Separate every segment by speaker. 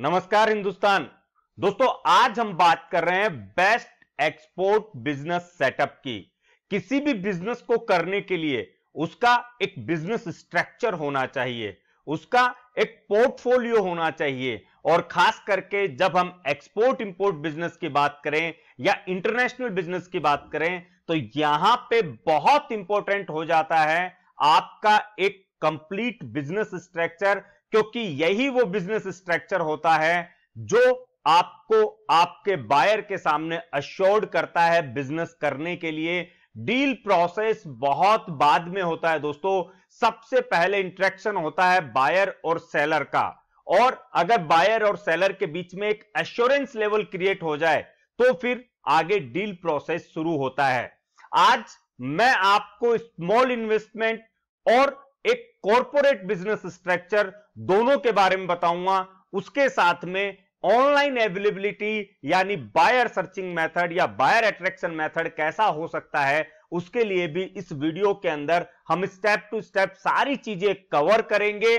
Speaker 1: नमस्कार हिंदुस्तान दोस्तों आज हम बात कर रहे हैं बेस्ट एक्सपोर्ट बिजनेस सेटअप की किसी भी बिजनेस को करने के लिए उसका एक बिजनेस स्ट्रक्चर होना चाहिए उसका एक पोर्टफोलियो होना चाहिए और खास करके जब हम एक्सपोर्ट इंपोर्ट बिजनेस की बात करें या इंटरनेशनल बिजनेस की बात करें तो यहां पे बहुत इंपॉर्टेंट हो जाता है आपका एक कंप्लीट बिजनेस स्ट्रक्चर क्योंकि यही वो बिजनेस स्ट्रक्चर होता है जो आपको आपके बायर के सामने अश्योर्ड करता है बिजनेस करने के लिए डील प्रोसेस बहुत बाद में होता है दोस्तों सबसे पहले इंट्रैक्शन होता है बायर और सेलर का और अगर बायर और सेलर के बीच में एक एश्योरेंस लेवल क्रिएट हो जाए तो फिर आगे डील प्रोसेस शुरू होता है आज मैं आपको स्मॉल इन्वेस्टमेंट और एक कॉरपोरेट बिजनेस स्ट्रक्चर दोनों के बारे में बताऊंगा उसके साथ में ऑनलाइन अवेलेबिलिटी यानी बायर सर्चिंग मेथड या बायर अट्रैक्शन मेथड कैसा हो सकता है उसके लिए भी इस वीडियो के अंदर हम स्टेप टू स्टेप सारी चीजें कवर करेंगे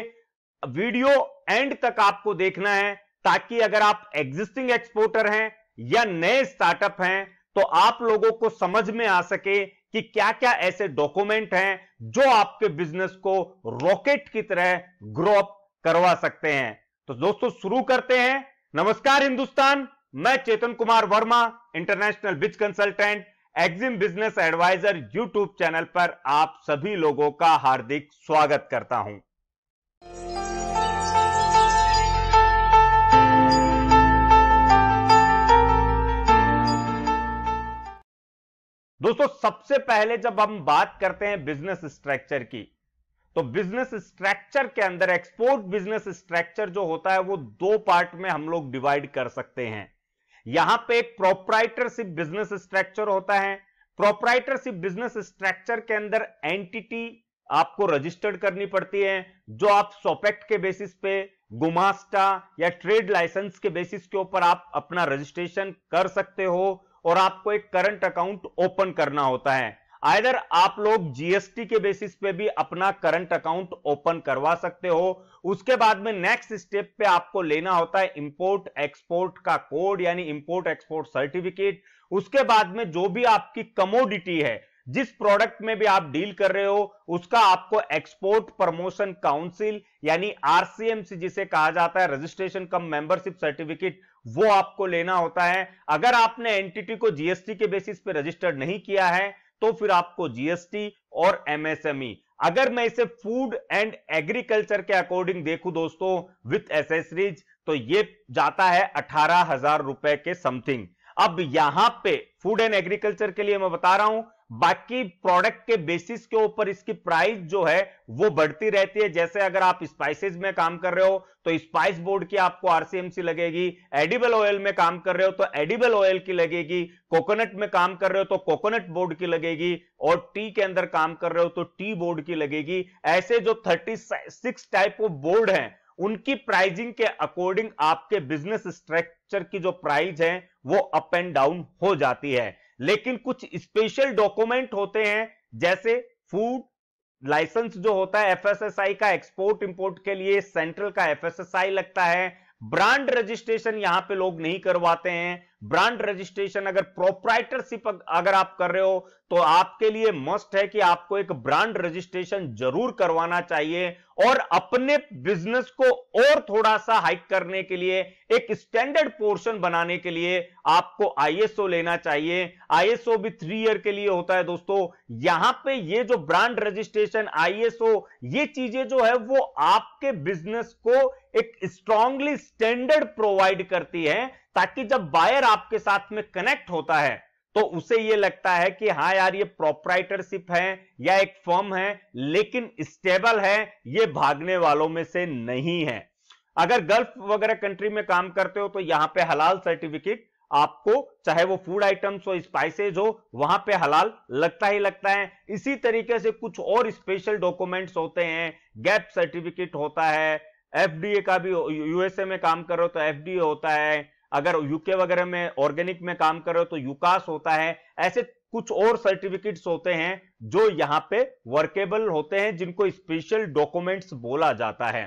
Speaker 1: वीडियो एंड तक आपको देखना है ताकि अगर आप एग्जिस्टिंग एक्सपोर्टर हैं या नए स्टार्टअप हैं तो आप लोगों को समझ में आ सके कि क्या क्या ऐसे डॉक्यूमेंट हैं जो आपके बिजनेस को रॉकेट की तरह ग्रो अप करवा सकते हैं तो दोस्तों शुरू करते हैं नमस्कार हिंदुस्तान मैं Chetan Kumar Verma international biz consultant exim business advisor YouTube channel पर आप सभी लोगों का हार्दिक स्वागत करता हूं दोस्तों सबसे पहले जब हम बात करते हैं बिजनेस स्ट्रक्चर की तो बिजनेस स्ट्रक्चर के अंदर एक्सपोर्ट बिजनेस स्ट्रक्चर जो होता है वो दो पार्ट में हम लोग डिवाइड कर सकते हैं यहां पे एक प्रोपराइटरशिप बिजनेस स्ट्रक्चर होता है प्रोपराइटरशिप बिजनेस स्ट्रक्चर के अंदर एंटिटी आपको रजिस्टर्ड करनी पड़ती है जो आप सोपेक्ट के बेसिस पे गुमास्टा या ट्रेड लाइसेंस के बेसिस के ऊपर आप अपना रजिस्ट्रेशन कर सकते हो और आपको एक करंट अकाउंट ओपन करना होता है आइदर आप लोग जीएसटी के बेसिस पे भी अपना करंट अकाउंट ओपन करवा सकते हो उसके बाद में नेक्स्ट स्टेप पे आपको लेना होता है इंपोर्ट एक्सपोर्ट का कोड यानी इंपोर्ट एक्सपोर्ट सर्टिफिकेट उसके बाद में जो भी आपकी कमोडिटी है जिस प्रोडक्ट में भी आप डील कर रहे हो उसका आपको एक्सपोर्ट प्रमोशन काउंसिल यानी आरसीएमसी जिसे कहा जाता है रजिस्ट्रेशन कम मेंबरशिप सर्टिफिकेट वो आपको लेना होता है अगर आपने एंटिटी को जीएसटी के बेसिस पे रजिस्टर्ड नहीं किया है तो फिर आपको जीएसटी और एमएसएमई अगर मैं इसे फूड एंड एग्रीकल्चर के अकॉर्डिंग देखूं दोस्तों विथ एसेसरीज तो ये जाता है अठारह हजार रुपए के समथिंग अब यहां पे फूड एंड एग्रीकल्चर के लिए मैं बता रहा हूं बाकी प्रोडक्ट के बेसिस के ऊपर इसकी प्राइस जो है वो बढ़ती रहती है जैसे अगर आप स्पाइसेस में काम कर रहे हो तो स्पाइस बोर्ड की आपको आरसीएमसी लगेगी एडिबल ऑयल में काम कर रहे हो तो एडिबल ऑयल की लगेगी कोकोनट में काम कर रहे हो तो कोकोनट बोर्ड की लगेगी और टी के अंदर काम कर रहे हो तो टी बोर्ड की लगेगी ऐसे जो thirty six type of board है उनकी प्राइजिंग के अकॉर्डिंग आपके बिजनेस स्ट्रक्चर की जो प्राइज है वो अप एंड डाउन हो जाती है लेकिन कुछ स्पेशल डॉक्यूमेंट होते हैं जैसे फूड लाइसेंस जो होता है एफएसएसआई का एक्सपोर्ट इंपोर्ट के लिए सेंट्रल का एफएसएसआई लगता है ब्रांड रजिस्ट्रेशन यहां पे लोग नहीं करवाते हैं ब्रांड रजिस्ट्रेशन अगर प्रोपराइटरशिप अगर आप कर रहे हो तो आपके लिए मस्ट है कि आपको एक ब्रांड रजिस्ट्रेशन जरूर करवाना चाहिए और अपने बिजनेस को और थोड़ा सा हाइक करने के लिए एक स्टैंडर्ड पोर्शन बनाने के लिए आपको आईएसओ लेना चाहिए आईएसओ भी थ्री ईयर के लिए होता है दोस्तों यहां पे ये जो ब्रांड रजिस्ट्रेशन आईएसओ ये चीजें जो है वो आपके बिजनेस को एक स्ट्रांगली स्टैंडर्ड प्रोवाइड करती है ताकि जब बायर आपके साथ में कनेक्ट होता है तो उसे ये लगता है कि हाँ यार ये प्रोपराइटरशिप है या एक फर्म है लेकिन स्टेबल है ये भागने वालों में से नहीं है अगर गल्फ वगैरह कंट्री में काम करते हो तो यहां पे हलाल सर्टिफिकेट आपको चाहे वो फूड आइटम्स हो स्पाइसेज हो वहां पे हलाल लगता ही लगता है इसी तरीके से कुछ और स्पेशल डॉक्यूमेंट्स होते हैं गैप सर्टिफिकेट होता है एफडीए का भी यूएसए में काम करो तो एफडीए होता है अगर यूके वगैरह में ऑर्गेनिक में काम कर रहे हो तो यूकास होता है ऐसे कुछ और सर्टिफिकेट्स होते हैं जो यहां पे वर्केबल होते हैं जिनको स्पेशल डॉक्यूमेंट्स बोला जाता है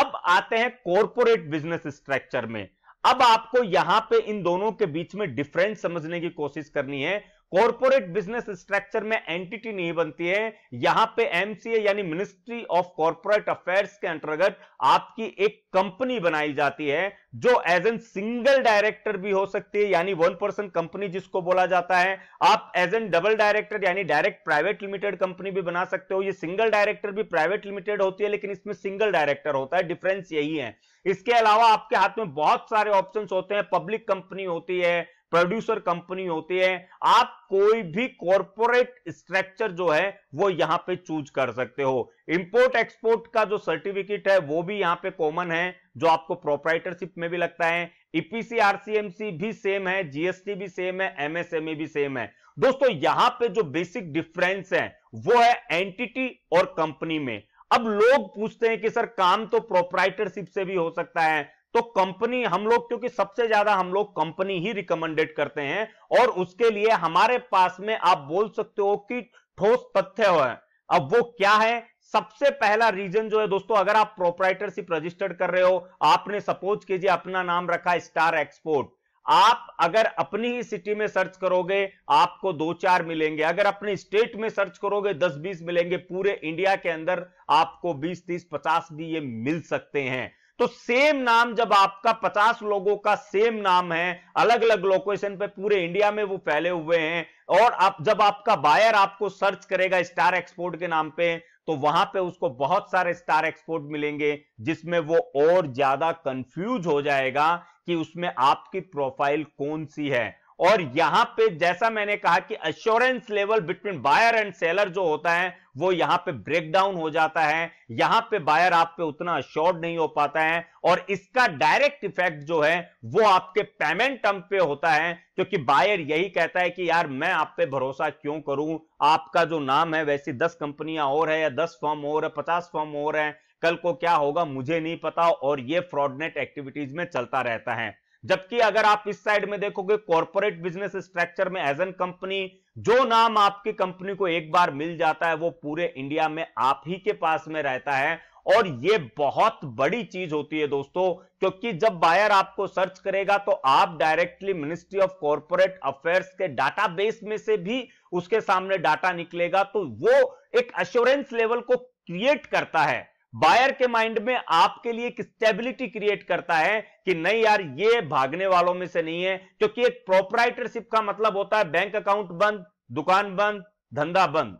Speaker 1: अब आते हैं कॉरपोरेट बिजनेस स्ट्रक्चर में अब आपको यहां पे इन दोनों के बीच में डिफरेंस समझने की कोशिश करनी है कॉरपोरेट बिजनेस स्ट्रक्चर में एंटिटी नहीं बनती है यहां पे एमसीए यानी मिनिस्ट्री ऑफ कॉरपोरेट अफेयर्स के अंतर्गत आपकी एक कंपनी बनाई जाती है जो एज एन सिंगल डायरेक्टर भी हो सकती है यानी वन पर्सन कंपनी जिसको बोला जाता है आप एज एन डबल डायरेक्टर यानी डायरेक्ट प्राइवेट लिमिटेड कंपनी भी बना सकते हो ये सिंगल डायरेक्टर भी प्राइवेट लिमिटेड होती है लेकिन इसमें सिंगल डायरेक्टर होता है डिफरेंस यही है इसके अलावा आपके हाथ में बहुत सारे ऑप्शंस होते हैं पब्लिक कंपनी होती है प्रोड्यूसर कंपनी होती है आप कोई भी कॉरपोरेट स्ट्रक्चर जो है वो यहां पे चूज कर सकते हो इंपोर्ट एक्सपोर्ट का जो सर्टिफिकेट है वो भी यहां पे कॉमन है जो आपको प्रोपराइटरशिप में भी लगता है ईपीसी e आरसीएमसी भी सेम है जीएसटी भी सेम है एमएसएमई e भी सेम है दोस्तों यहां पे जो बेसिक डिफरेंस है वो है एंटिटी और कंपनी में अब लोग पूछते हैं कि सर काम तो प्रोपराइटरशिप से भी हो सकता है तो कंपनी हम लोग क्योंकि सबसे ज्यादा हम लोग कंपनी ही रिकमेंडेड करते हैं और उसके लिए हमारे पास में आप बोल सकते हो कि ठोस तथ्य है अब वो क्या है सबसे पहला रीजन जो है दोस्तों अगर आप प्रोपराइटरशिप रजिस्टर्ड कर रहे हो आपने सपोज कीजिए अपना नाम रखा स्टार एक्सपोर्ट आप अगर अपनी ही सिटी में सर्च करोगे आपको दो चार मिलेंगे अगर अपने स्टेट में सर्च करोगे दस बीस मिलेंगे पूरे इंडिया के अंदर आपको बीस तीस पचास भी ये मिल सकते हैं तो सेम नाम जब आपका पचास लोगों का सेम नाम है अलग अलग लोकेशन पे पूरे इंडिया में वो फैले हुए हैं और आप जब आपका बायर आपको सर्च करेगा स्टार एक्सपोर्ट के नाम पे तो वहां पे उसको बहुत सारे स्टार एक्सपोर्ट मिलेंगे जिसमें वो और ज्यादा कंफ्यूज हो जाएगा कि उसमें आपकी प्रोफाइल कौन सी है और यहां पे जैसा मैंने कहा कि assurance level between buyer and seller जो होता है वो यहां पे ब्रेकडाउन हो जाता है यहां पे बायर आप पे उतना अश्योर्ड नहीं हो पाता है और इसका डायरेक्ट इफेक्ट जो है वो आपके पेमेंट टर्म पे होता है क्योंकि बायर यही कहता है कि यार मैं आप पे भरोसा क्यों करूं आपका जो नाम है वैसी दस कंपनियां और है या दस फॉर्म और है पचास फॉर्म और है कल को क्या होगा मुझे नहीं पता और ये फ्रॉडनेट एक्टिविटीज में चलता रहता है जबकि अगर आप इस साइड में देखोगे कॉर्पोरेट बिजनेस स्ट्रक्चर में एज एन कंपनी जो नाम आपकी कंपनी को एक बार मिल जाता है वो पूरे इंडिया में आप ही के पास में रहता है और ये बहुत बड़ी चीज होती है दोस्तों क्योंकि जब बायर आपको सर्च करेगा तो आप directly ministry of corporate affairs के डाटाबेस में से भी उसके सामने डाटा निकलेगा तो वो एक अश्योरेंस लेवल को क्रिएट करता है बायर के माइंड में आपके लिए एक स्टेबिलिटी क्रिएट करता है कि नहीं यार ये भागने वालों में से नहीं है क्योंकि एक प्रोपराइटरशिप का मतलब होता है बैंक अकाउंट बंद दुकान बंद धंधा बंद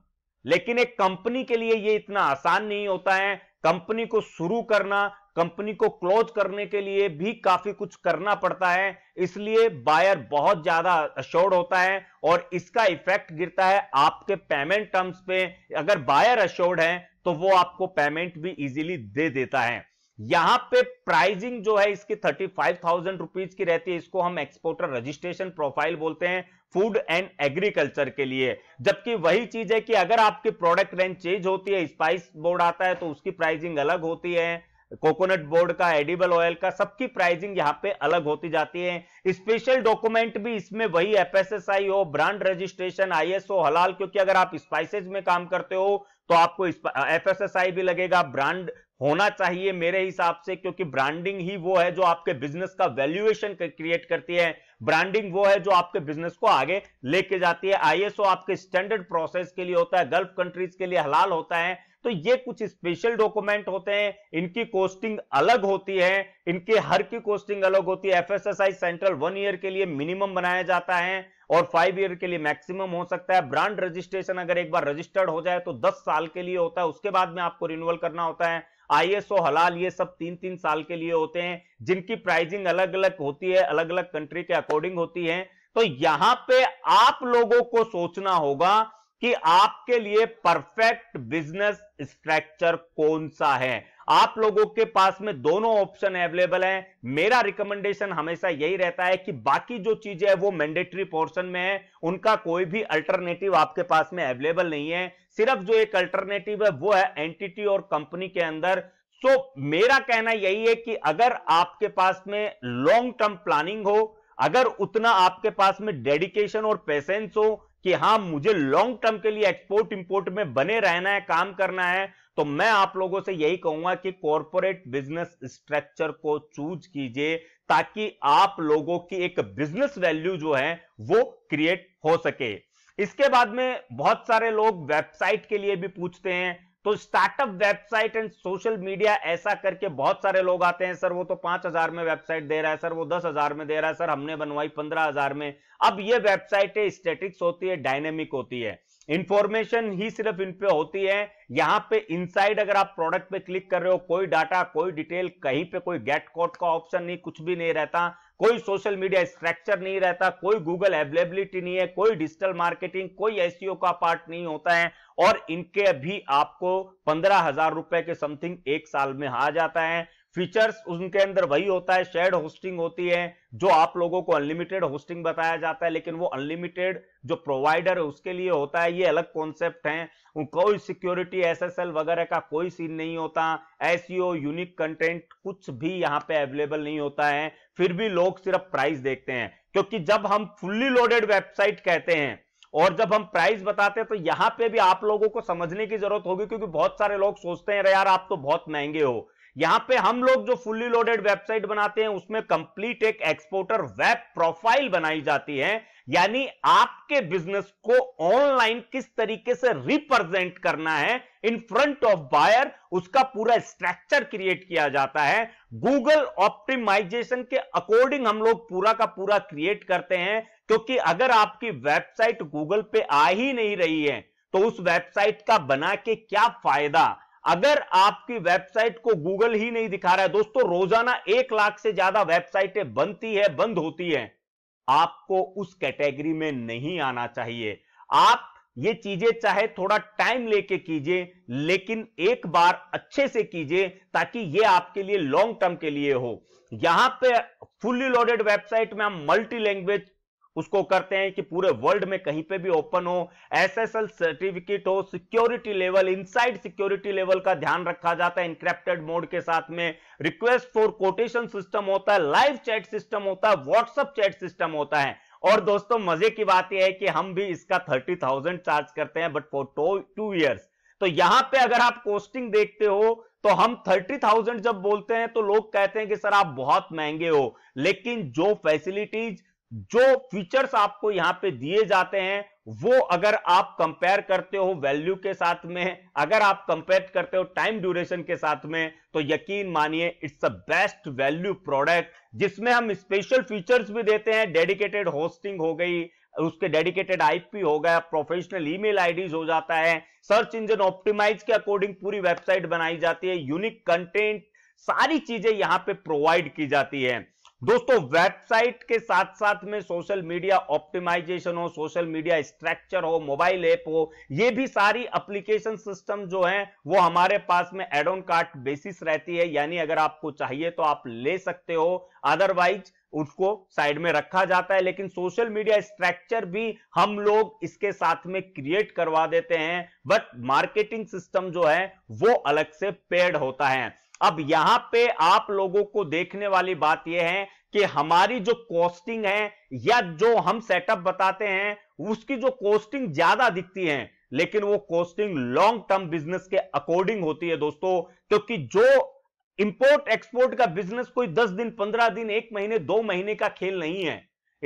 Speaker 1: लेकिन एक कंपनी के लिए ये इतना आसान नहीं होता है कंपनी को शुरू करना कंपनी को क्लोज करने के लिए भी काफी कुछ करना पड़ता है इसलिए बायर बहुत ज्यादा अश्योर्ड होता है और इसका इफेक्ट गिरता है आपके पेमेंट टर्म्स पे अगर बायर अश्योर्ड है तो वो आपको पेमेंट भी इजीली दे देता है यहां पे प्राइजिंग जो है इसकी थर्टी फाइव थाउजेंड रुपीज की रहती है इसको हम एक्सपोर्टर रजिस्ट्रेशन प्रोफाइल बोलते हैं फूड एंड एग्रीकल्चर के लिए जबकि वही चीज है कि अगर आपकी प्रोडक्ट रेंज चेंज होती है स्पाइस बोर्ड आता है तो उसकी प्राइजिंग अलग होती है कोकोनट बोर्ड का एडिबल ऑयल का सबकी प्राइसिंग यहाँ पे अलग होती जाती है स्पेशल डॉक्यूमेंट भी इसमें वही एफएसएसआई हो ब्रांड रजिस्ट्रेशन आईएसओ हलाल क्योंकि अगर आप स्पाइसेज में काम करते हो तो आपको एफएसएसआई भी लगेगा ब्रांड होना चाहिए मेरे हिसाब से क्योंकि ब्रांडिंग ही वो है जो आपके बिजनेस का वैल्यूएशन क्रिएट करती है ब्रांडिंग वो है जो आपके बिजनेस को आगे लेके जाती है आईएसओ आपके स्टैंडर्ड प्रोसेस के लिए होता है गल्फ कंट्रीज के लिए हलाल होता है तो ये कुछ स्पेशल डॉक्यूमेंट होते हैं इनकी कोस्टिंग अलग होती है इनके हर की कोस्टिंग अलग होती है एफएसएसआई सेंट्रल वन ईयर के लिए मिनिमम बनाया जाता है और फाइव ईयर के लिए मैक्सिमम हो सकता है ब्रांड रजिस्ट्रेशन अगर एक बार रजिस्टर्ड हो जाए तो दस साल के लिए होता है उसके बाद में आपको रिन्यूअल करना होता है आईएसओ हलाल ये सब तीन तीन साल के लिए होते हैं जिनकी प्राइजिंग अलग अलग होती है अलग अलग कंट्री के अकॉर्डिंग होती है तो यहां पे आप लोगों को सोचना होगा कि आपके लिए परफेक्ट बिजनेस स्ट्रक्चर कौन सा है आप लोगों के पास में दोनों ऑप्शन अवेलेबल हैं मेरा रिकमेंडेशन हमेशा यही रहता है कि बाकी जो चीजें हैं वो मैंडेटरी पोर्शन में है उनका कोई भी अल्टरनेटिव आपके पास में अवेलेबल नहीं है सिर्फ जो एक अल्टरनेटिव है वो है एंटिटी और कंपनी के अंदर सो मेरा कहना यही है कि अगर आपके पास में लॉन्ग टर्म प्लानिंग हो अगर उतना आपके पास में डेडिकेशन और पेशेंस हो कि हाँ मुझे लॉन्ग टर्म के लिए एक्सपोर्ट इंपोर्ट में बने रहना है काम करना है तो मैं आप लोगों से यही कहूंगा कि कॉरपोरेट बिजनेस स्ट्रक्चर को चूज कीजिए ताकि आप लोगों की एक बिजनेस वैल्यू जो है वो क्रिएट हो सके इसके बाद में बहुत सारे लोग वेबसाइट के लिए भी पूछते हैं तो startup website and social media ऐसा करके बहुत सारे लोग आते हैं सर वो तो पांच हजार में वेबसाइट दे रहा है सर वो दस हजार में दे रहा है सर हमने बनवाई पंद्रह हजार में अब ये वेबसाइटें स्टेटिक्स होती है डायनेमिक होती है इंफॉर्मेशन ही सिर्फ इन पे होती है यहां पे इनसाइड अगर आप प्रोडक्ट पे क्लिक कर रहे हो कोई डाटा कोई डिटेल कहीं पे कोई गेट कोड का ऑप्शन नहीं कुछ भी नहीं रहता कोई सोशल मीडिया स्ट्रक्चर नहीं रहता कोई गूगल अवेलेबिलिटी नहीं है कोई डिजिटल मार्केटिंग कोई एसईओ e का पार्ट नहीं होता है और इनके भी आपको पंद्रह हजार रुपए के समथिंग एक साल में आ जाता है फीचर्स उनके अंदर वही होता है शेयर्ड होस्टिंग होती है जो आप लोगों को अनलिमिटेड होस्टिंग बताया जाता है लेकिन वो अनलिमिटेड जो प्रोवाइडर है उसके लिए होता है ये अलग कॉन्सेप्ट है कोई सिक्योरिटी एसएसएल वगैरह का कोई सीन नहीं होता एसईओ यूनिक कंटेंट कुछ भी यहाँ पे अवेलेबल नहीं होता है फिर भी लोग सिर्फ प्राइस देखते हैं क्योंकि जब हम फुल्ली लोडेड वेबसाइट कहते हैं और जब हम प्राइस बताते हैं तो यहां पे भी आप लोगों को समझने की जरूरत होगी क्योंकि बहुत सारे लोग सोचते हैं यार आप तो बहुत महंगे हो यहां पे हम लोग जो फुल्ली लोडेड वेबसाइट बनाते हैं उसमें कंप्लीट एक एक्सपोर्टर वेब प्रोफाइल बनाई जाती है यानी आपके बिजनेस को ऑनलाइन किस तरीके से रिप्रेजेंट करना है इन फ्रंट ऑफ बायर उसका पूरा स्ट्रक्चर क्रिएट किया जाता है गूगल ऑप्टिमाइजेशन के अकॉर्डिंग हम लोग पूरा का पूरा क्रिएट करते हैं क्योंकि अगर आपकी वेबसाइट गूगल पे आ ही नहीं रही है तो उस वेबसाइट का बना के क्या फायदा अगर आपकी वेबसाइट को गूगल ही नहीं दिखा रहा है दोस्तों रोजाना एक लाख से ज्यादा वेबसाइटें बनती है बंद होती है आपको उस कैटेगरी में नहीं आना चाहिए आप ये चीजें चाहे थोड़ा टाइम लेके कीजिए लेकिन एक बार अच्छे से कीजिए ताकि ये आपके लिए लॉन्ग टर्म के लिए हो यहां पे फुल्ली लोडेड वेबसाइट में हम मल्टी लैंग्वेज उसको करते हैं कि पूरे वर्ल्ड में कहीं पे भी ओपन हो एसएसएल सर्टिफिकेट हो security level inside security level का ध्यान रखा जाता है इनक्रेप्टेड मोड के साथ में रिक्वेस्ट फॉर कोटेशन सिस्टम होता है लाइव चैट सिस्टम होता है व्हाट्सअप चैट सिस्टम होता है और दोस्तों मजे की बात यह है कि हम भी इसका थर्टी थाउजेंड चार्ज करते हैं बट फॉर टू ईयर्स तो यहां पे अगर आप कोस्टिंग देखते हो तो हम थर्टी थाउजेंड जब बोलते हैं तो लोग कहते हैं कि सर आप बहुत महंगे हो लेकिन जो फैसिलिटीज जो फीचर्स आपको यहां पे दिए जाते हैं वो अगर आप कंपेयर करते हो वैल्यू के साथ में अगर आप कंपेयर करते हो टाइम ड्यूरेशन के साथ में तो यकीन मानिए it's a best value product जिसमें हम स्पेशल फीचर्स भी देते हैं डेडिकेटेड होस्टिंग हो गई उसके डेडिकेटेड आईपी हो गया प्रोफेशनल ईमेल आईडीज हो जाता है सर्च इंजन ऑप्टिमाइज के अकॉर्डिंग पूरी वेबसाइट बनाई जाती है यूनिक कंटेंट सारी चीजें यहां पे प्रोवाइड की जाती है दोस्तों वेबसाइट के साथ साथ में सोशल मीडिया ऑप्टिमाइजेशन हो सोशल मीडिया स्ट्रक्चर हो मोबाइल ऐप हो ये भी सारी एप्लीकेशन सिस्टम जो है वो हमारे पास में एड ऑन कार्ट बेसिस रहती है यानी अगर आपको चाहिए तो आप ले सकते हो अदरवाइज उसको साइड में रखा जाता है लेकिन सोशल मीडिया स्ट्रक्चर भी हम लोग इसके साथ में क्रिएट करवा देते हैं बट मार्केटिंग सिस्टम जो है वो अलग से पेड होता है अब यहां पे आप लोगों को देखने वाली बात यह है कि हमारी जो कॉस्टिंग है या जो हम सेटअप बताते हैं उसकी जो कॉस्टिंग ज्यादा दिखती है लेकिन वो कॉस्टिंग लॉन्ग टर्म बिजनेस के अकॉर्डिंग होती है दोस्तों क्योंकि जो इंपोर्ट एक्सपोर्ट का बिजनेस कोई दस दिन पंद्रह दिन एक महीने दो महीने का खेल नहीं है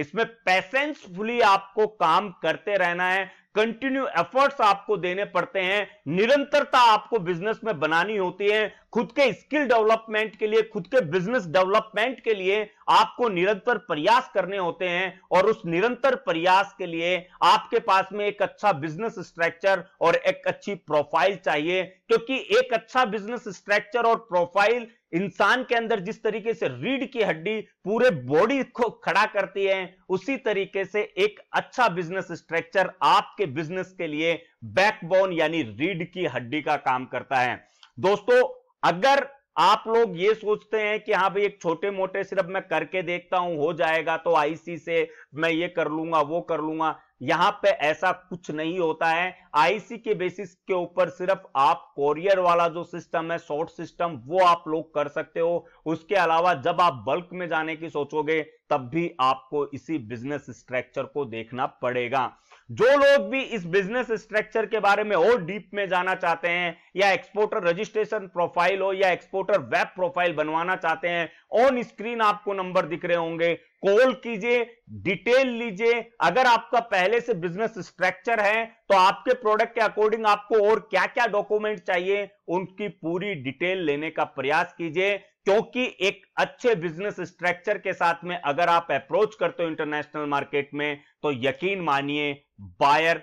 Speaker 1: इसमें पैसेंसफुली आपको काम करते रहना है कंटिन्यू एफर्ट्स आपको देने पड़ते हैं निरंतरता आपको बिजनेस में बनानी होती है खुद के स्किल डेवलपमेंट के लिए खुद के बिजनेस डेवलपमेंट के लिए आपको निरंतर प्रयास करने होते हैं और उस निरंतर प्रयास के लिए आपके पास में एक अच्छा बिजनेस स्ट्रक्चर और एक अच्छी प्रोफाइल चाहिए क्योंकि एक अच्छा बिजनेस स्ट्रक्चर और प्रोफाइल इंसान के अंदर जिस तरीके से रीढ़ की हड्डी पूरे बॉडी को खड़ा करती है उसी तरीके से एक अच्छा बिजनेस स्ट्रक्चर आपके बिजनेस के लिए बैकबोन यानी रीढ़ की हड्डी का काम करता है दोस्तों अगर आप लोग ये सोचते हैं कि हाँ भाई एक छोटे मोटे सिर्फ मैं करके देखता हूं हो जाएगा तो आईसी से मैं ये कर लूंगा वो कर लूंगा यहां पे ऐसा कुछ नहीं होता है आईसी के बेसिस के ऊपर सिर्फ आप कोरियर वाला जो सिस्टम है शॉर्ट सिस्टम वो आप लोग कर सकते हो उसके अलावा जब आप बल्क में जाने की सोचोगे तब भी आपको इसी बिजनेस स्ट्रक्चर को देखना पड़ेगा जो लोग भी इस बिजनेस स्ट्रक्चर के बारे में और डीप में जाना चाहते हैं या एक्सपोर्टर रजिस्ट्रेशन प्रोफाइल हो या एक्सपोर्टर वेब प्रोफाइल बनवाना चाहते हैं ऑन स्क्रीन आपको नंबर दिख रहे होंगे कॉल कीजिए डिटेल लीजिए अगर आपका पहले से बिजनेस स्ट्रक्चर है तो आपके प्रोडक्ट के अकॉर्डिंग आपको और क्या क्या डॉक्यूमेंट चाहिए उनकी पूरी डिटेल लेने का प्रयास कीजिए क्योंकि एक अच्छे बिजनेस स्ट्रक्चर के साथ में अगर आप अप्रोच करते हो इंटरनेशनल मार्केट में तो यकीन मानिए बायर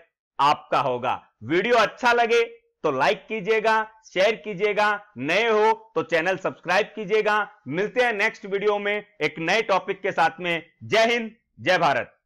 Speaker 1: आपका होगा वीडियो अच्छा लगे तो लाइक कीजिएगा शेयर कीजिएगा नए हो तो चैनल सब्सक्राइब कीजिएगा मिलते हैं नेक्स्ट वीडियो में एक नए टॉपिक के साथ में जय हिंद जय भारत